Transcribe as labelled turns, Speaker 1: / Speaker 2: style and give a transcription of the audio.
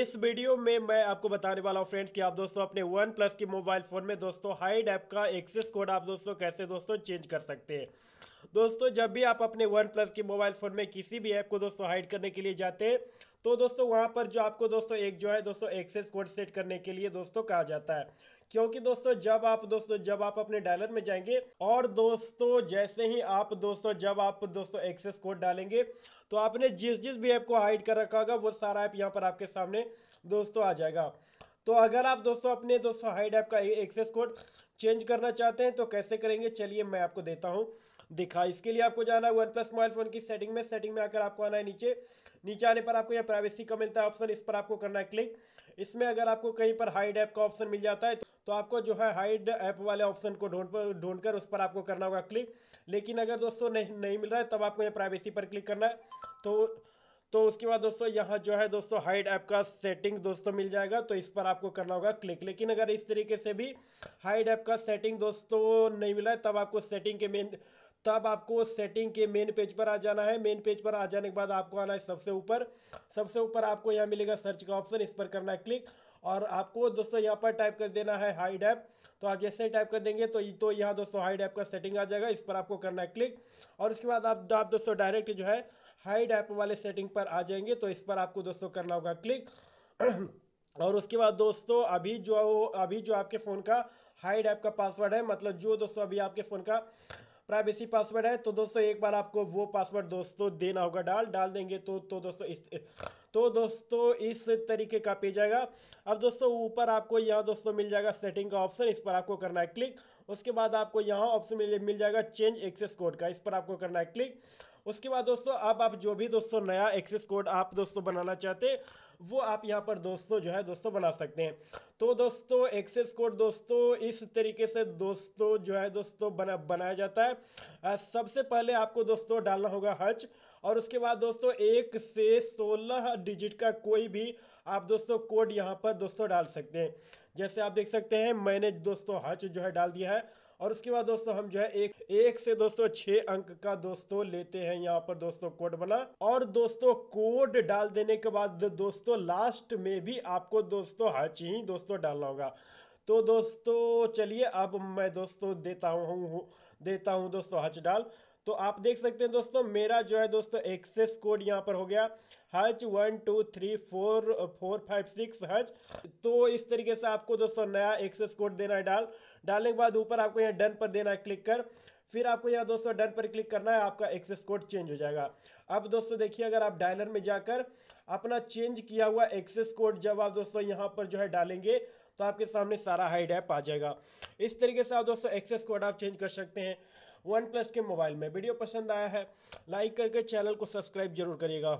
Speaker 1: इस वीडियो में मैं आपको बताने वाला हूँ फ्रेंड्स कि आप दोस्तों अपने वन प्लस के मोबाइल फ़ोन में दोस्तों हाइड ऐप का एक्सेस कोड आप दोस्तों कैसे दोस्तों चेंज कर सकते हैं दोस्तों जब भी आप अपने वन प्लस के मोबाइल फोन में किसी भी ऐप को दोस्तों हाइड करने के लिए जाते हैं तो दोस्तों वहां पर जो आपको दोस्तों एक जो है दोस्तों एक्सेस कोड सेट करने के लिए दोस्तों कहा जाता है क्योंकि दोस्तों जब आप दोस्तों जब आप अपने डायलर में जाएंगे और दोस्तों जैसे ही आप दोस्तों जब आप दोस्तों एक्सेस कोड डालेंगे तो आपने जिस जिस भी ऐप को हाइड कर रखा होगा वो सारा ऐप यहाँ पर आपके सामने दोस्तों आ जाएगा तो अगर आप दोस्तों अपने दोस्तों हाइड ऐप का एक्सेस कोड चेंज करना चाहते हैं तो कैसे करेंगे चलिए मैं आपको देता हूं दिखा इसके लिए आपको जाना है वन प्लस मोबाइल फोन की सेटिंग में सेटिंग में आकर आपको आना है नीचे नीचे आने पर आपको यह प्राइवेसी का मिलता है ऑप्शन इस पर आपको करना है क्लिक इसमें अगर आपको कहीं पर हाइड ऐप का ऑप्शन मिल जाता है तो आपको जो है हाइड ऐप वाले ऑप्शन को ढूंढ पर ढूंढ कर उस पर आपको करना होगा क्लिक लेकिन अगर दोस्तों नहीं नहीं मिल रहा है तब आपको यहाँ प्राइवेसी पर क्लिक करना है तो तो उसके बाद दोस्तों यहाँ जो है दोस्तों हाइड ऐप का सेटिंग दोस्तों मिल जाएगा तो इस पर आपको करना होगा क्लिक लेकिन अगर इस तरीके से भी हाइड ऐप का सेटिंग दोस्तों नहीं मिला है तब आपको सेटिंग के मेन तब आपको सेटिंग के मेन पेज पर आ जाना है मेन पेज पर आ जाने के बाद आपको आना है सबसे ऊपर सबसे ऊपर आपको यहाँ मिलेगा सर्च का ऑप्शन इस पर करना है क्लिक और आपको दोस्तों यहाँ पर टाइप कर देना है हाइड ऐप तो आप जैसे ही टाइप कर देंगे तो तो यहाँ दोस्तों हाइड ऐप का सेटिंग आ जाएगा इस पर आपको करना है क्लिक और उसके बाद आप, तो आप दोस्तों डायरेक्ट जो है हाइड ऐप वाले सेटिंग पर आ जाएंगे तो इस पर आपको दोस्तों करना होगा क्लिक और उसके बाद दोस्तों अभी जो अभी जो आपके फ़ोन का हाइड ऐप का पासवर्ड है मतलब जो दोस्तों अभी आपके फ़ोन का प्राइवेसी पासवर्ड है तो दोस्तों एक बार आपको वो पासवर्ड दोस्तों देना होगा डाल डाल देंगे तो तो दोस्तों इस तो दोस्तों इस तरीके का पेज आएगा अब दोस्तों ऊपर आपको यहाँ दोस्तों मिल जाएगा सेटिंग का ऑप्शन इस पर आपको करना है क्लिक उसके बाद आपको यहाँ ऑप्शन मिल जाएगा चेंज एक्सेस कोड का इस पर आपको करना है क्लिक उसके बाद दोस्तों अब आप जो भी दोस्तों नया एक्सेस कोड आप दोस्तों बनाना चाहते वो आप यहाँ पर दोस्तों जो है दोस्तों बना सकते हैं तो दोस्तों एक्सेस कोड दोस्तों इस तरीके से दोस्तों जो है दोस्तों बना बनाया जाता है सबसे पहले आपको दोस्तों डालना होगा हच और उसके बाद दोस्तों एक से सोलह डिजिट का कोई भी आप दोस्तों कोड यहाँ पर दोस्तों डाल सकते हैं जैसे आप देख सकते हैं मैंने दोस्तों हच जो है डाल दिया है और उसके बाद दोस्तों हम जो है एक एक से दोस्तों छह अंक का दोस्तों लेते हैं यहाँ पर दोस्तों कोड बना और दोस्तों कोड डाल देने के बाद दोस्तों लास्ट में भी आपको दोस्तों हच ही दोस्तों डालना होगा तो दोस्तों चलिए अब मैं दोस्तों देता हूँ देता हूँ दोस्तों हच डाल तो आप देख सकते हैं दोस्तों मेरा जो है दोस्तों एक्सेस कोड यहाँ पर हो गया हच one two three four four five six हच तो इस तरीके से आपको दोस्तों नया एक्सेस कोड देना है डाल डालने के बाद ऊपर आपको यहाँ डन पर देना है क्लिक कर फिर आपको यहाँ दोस्तों डन पर क्लिक करना है आपका एक्सेस कोड चेंज हो जाएगा अब दोस्तों देखिए अगर आप डायलर में जाकर अपना चेंज किया हुआ एक्सेस कोड जब आप दोस्तों यहाँ पर जो है डालेंगे तो आपके सामने सारा हाइड ऐप आ जाएगा इस तरीके से आप दोस्तों एक्सेस कोड आप चेंज कर सकते हैं वन प्लस के मोबाइल में वीडियो पसंद आया है लाइक करके चैनल को सब्सक्राइब जरूर करिएगा